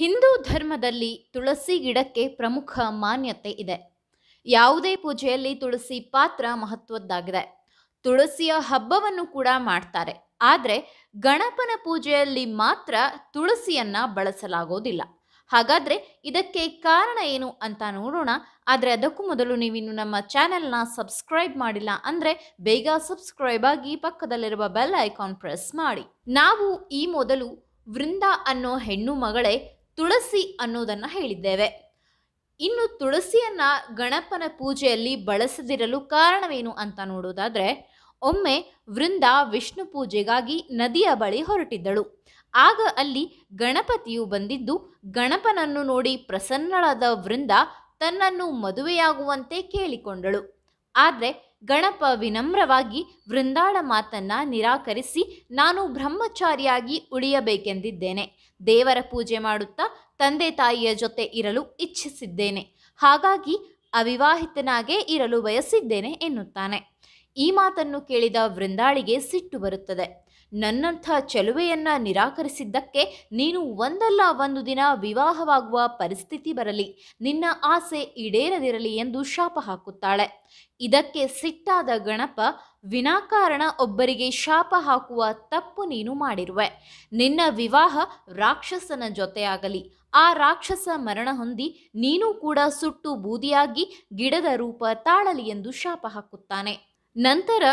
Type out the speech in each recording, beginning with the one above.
ಹಿಂದೂ ಧರ್ಮದಲ್ಲಿ ತುಳಸಿ ಗಿಡಕ್ಕೆ ಪ್ರಮುಖ ಮಾನ್ಯತೆ ಇದೆ ಯಾವುದೇ ಪೂಜೆಯಲ್ಲಿ ತುಳಸಿ ಪಾತ್ರ ಮಹತ್ವದ್ದಾಗಿದೆ ತುಳಸಿಯ ಹಬ್ಬವನ್ನು ಕೂಡ ಮಾಡ್ತಾರೆ ಆದರೆ ಗಣಪನ ಪೂಜೆಯಲ್ಲಿ ಮಾತ್ರ ತುಳಸಿಯನ್ನ ಬಳಸಲಾಗೋದಿಲ್ಲ ಹಾಗಾದ್ರೆ ಇದಕ್ಕೆ ಕಾರಣ ಏನು ಅಂತ ನೋಡೋಣ ಆದರೆ ಅದಕ್ಕೂ ಮೊದಲು ನೀವಿನ್ನು ನಮ್ಮ ಚಾನೆಲ್ನ ಸಬ್ಸ್ಕ್ರೈಬ್ ಮಾಡಿಲ್ಲ ಅಂದರೆ ಬೇಗ ಸಬ್ಸ್ಕ್ರೈಬ್ ಆಗಿ ಪಕ್ಕದಲ್ಲಿರುವ ಬೆಲ್ ಐಕಾನ್ ಪ್ರೆಸ್ ಮಾಡಿ ನಾವು ಈ ಮೊದಲು ವೃಂದ ಅನ್ನೋ ಹೆಣ್ಣು ಮಗಳೇ ತುಳಸಿ ಅನ್ನೋದನ್ನು ಹೇಳಿದ್ದೇವೆ ಇನ್ನು ತುಳಸಿಯನ್ನು ಗಣಪನ ಪೂಜೆಯಲ್ಲಿ ಬಳಸದಿರಲು ಕಾರಣವೇನು ಅಂತ ನೋಡೋದಾದ್ರೆ ಒಮ್ಮೆ ವೃಂದ ವಿಷ್ಣು ಪೂಜೆಗಾಗಿ ನದಿಯ ಬಳಿ ಹೊರಟಿದ್ದಳು ಆಗ ಅಲ್ಲಿ ಗಣಪತಿಯು ಬಂದಿದ್ದು ಗಣಪನನ್ನು ನೋಡಿ ಪ್ರಸನ್ನಳಾದ ವೃಂದ ತನ್ನನ್ನು ಮದುವೆಯಾಗುವಂತೆ ಕೇಳಿಕೊಂಡಳು ಆದರೆ ಗಣಪ ವಿನಮ್ರವಾಗಿ ವೃಂದಾಳ ಮಾತನ್ನ ನಿರಾಕರಿಸಿ ನಾನು ಬ್ರಹ್ಮಚಾರಿಯಾಗಿ ಉಳಿಯಬೇಕೆಂದಿದ್ದೇನೆ ದೇವರ ಪೂಜೆ ಮಾಡುತ್ತಾ ತಂದೆ ತಾಯಿಯ ಜೊತೆ ಇರಲು ಇಚ್ಛಿಸಿದ್ದೇನೆ ಹಾಗಾಗಿ ಅವಿವಾಹಿತನಾಗೇ ಇರಲು ಬಯಸಿದ್ದೇನೆ ಎನ್ನುತ್ತಾನೆ ಈ ಮಾತನ್ನು ಕೇಳಿದ ವೃಂದಾಳಿಗೆ ಸಿಟ್ಟು ಬರುತ್ತದೆ ನನ್ನಂಥ ಚಲುವೆಯನ್ನು ನಿರಾಕರಿಸಿದ್ದಕ್ಕೆ ನೀನು ಒಂದಲ್ಲ ಒಂದು ದಿನ ವಿವಾಹವಾಗುವ ಪರಿಸ್ಥಿತಿ ಬರಲಿ ನಿನ್ನ ಆಸೆ ಈಡೇರದಿರಲಿ ಎಂದು ಶಾಪ ಹಾಕುತ್ತಾಳೆ ಇದಕ್ಕೆ ಸಿಟ್ಟಾದ ಗಣಪ ವಿನಾಕಾರಣ ಒಬ್ಬರಿಗೆ ಶಾಪ ಹಾಕುವ ತಪ್ಪು ನೀನು ಮಾಡಿರುವೆ ನಿನ್ನ ವಿವಾಹ ರಾಕ್ಷಸನ ಜೊತೆಯಾಗಲಿ ಆ ರಾಕ್ಷಸ ಮರಣ ಹೊಂದಿ ನೀನು ಕೂಡ ಸುಟ್ಟು ಬೂದಿಯಾಗಿ ಗಿಡದ ರೂಪ ತಾಳಲಿ ಎಂದು ಶಾಪ ಹಾಕುತ್ತಾನೆ ನಂತರ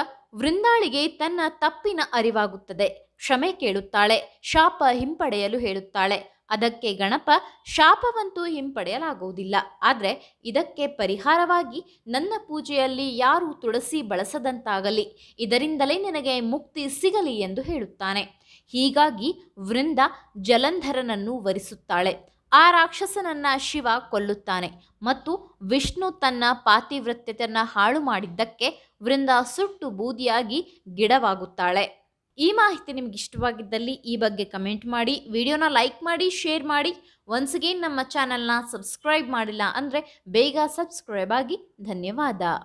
ವೃಂದಾಳಿಗೆ ತನ್ನ ತಪ್ಪಿನ ಅರಿವಾಗುತ್ತದೆ ಕ್ಷಮೆ ಕೇಳುತ್ತಾಳೆ ಶಾಪ ಹಿಂಪಡೆಯಲು ಹೇಳುತ್ತಾಳೆ ಅದಕ್ಕೆ ಗಣಪ ಶಾಪವಂತೂ ಹಿಂಪಡೆಯಲಾಗುವುದಿಲ್ಲ ಆದರೆ ಇದಕ್ಕೆ ಪರಿಹಾರವಾಗಿ ನನ್ನ ಪೂಜೆಯಲ್ಲಿ ಯಾರೂ ತುಳಸಿ ಬಳಸದಂತಾಗಲಿ ಇದರಿಂದಲೇ ನನಗೆ ಮುಕ್ತಿ ಸಿಗಲಿ ಎಂದು ಹೇಳುತ್ತಾನೆ ಹೀಗಾಗಿ ವೃಂದ ಜಲಂಧರನನ್ನು ವರಿಸುತ್ತಾಳೆ ಆ ರಾಕ್ಷಸನನ್ನ ಶಿವ ಕೊಲ್ಲುತ್ತಾನೆ ಮತ್ತು ವಿಷ್ಣು ತನ್ನ ಪಾತಿವೃತ್ಯತೆಯನ್ನು ಹಾಳು ಮಾಡಿದ್ದಕ್ಕೆ ವೃಂದ ಸುಟ್ಟು ಬೂದಿಯಾಗಿ ಗಿಡವಾಗುತ್ತಾಳೆ ಈ ಮಾಹಿತಿ ನಿಮ್ಗೆ ಇಷ್ಟವಾಗಿದ್ದಲ್ಲಿ ಈ ಬಗ್ಗೆ ಕಮೆಂಟ್ ಮಾಡಿ ವಿಡಿಯೋನ ಲೈಕ್ ಮಾಡಿ ಶೇರ್ ಮಾಡಿ ಒನ್ಸ್ ಅಗೇನ್ ನಮ್ಮ ಚಾನಲ್ನ ಸಬ್ಸ್ಕ್ರೈಬ್ ಮಾಡಿಲ್ಲ ಅಂದರೆ ಬೇಗ ಸಬ್ಸ್ಕ್ರೈಬ್ ಆಗಿ ಧನ್ಯವಾದ